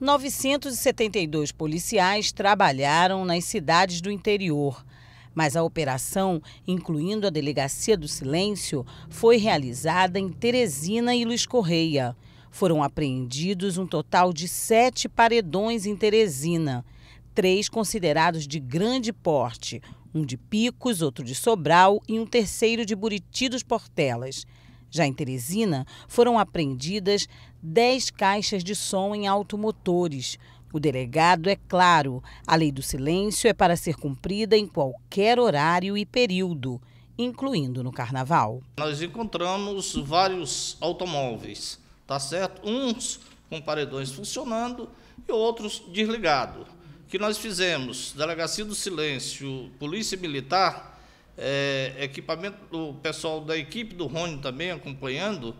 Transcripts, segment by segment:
972 policiais trabalharam nas cidades do interior. Mas a operação, incluindo a Delegacia do Silêncio, foi realizada em Teresina e Luiz Correia. Foram apreendidos um total de sete paredões em Teresina, três considerados de grande porte, um de Picos, outro de Sobral e um terceiro de Buriti dos Portelas. Já em Teresina, foram apreendidas 10 caixas de som em automotores. O delegado é claro: a lei do silêncio é para ser cumprida em qualquer horário e período, incluindo no carnaval. Nós encontramos vários automóveis, tá certo? Uns com paredões funcionando e outros desligados. O que nós fizemos? Delegacia do Silêncio, Polícia Militar é, equipamento do pessoal da equipe do Rony também acompanhando,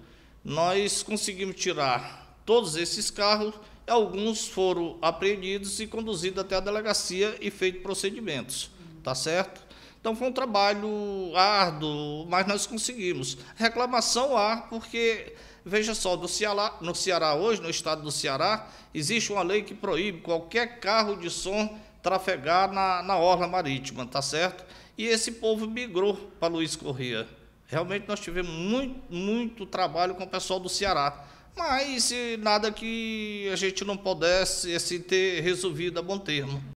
nós conseguimos tirar todos esses carros, alguns foram apreendidos e conduzidos até a delegacia e feito procedimentos, tá certo? Então foi um trabalho árduo, mas nós conseguimos. Reclamação há, porque veja só, do Ceará, no Ceará hoje, no estado do Ceará, existe uma lei que proíbe qualquer carro de som trafegar na, na orla marítima, tá certo? E esse povo migrou para Luiz Corrêa. Realmente nós tivemos muito, muito trabalho com o pessoal do Ceará. Mas eh, nada que a gente não pudesse assim, ter resolvido a bom termo.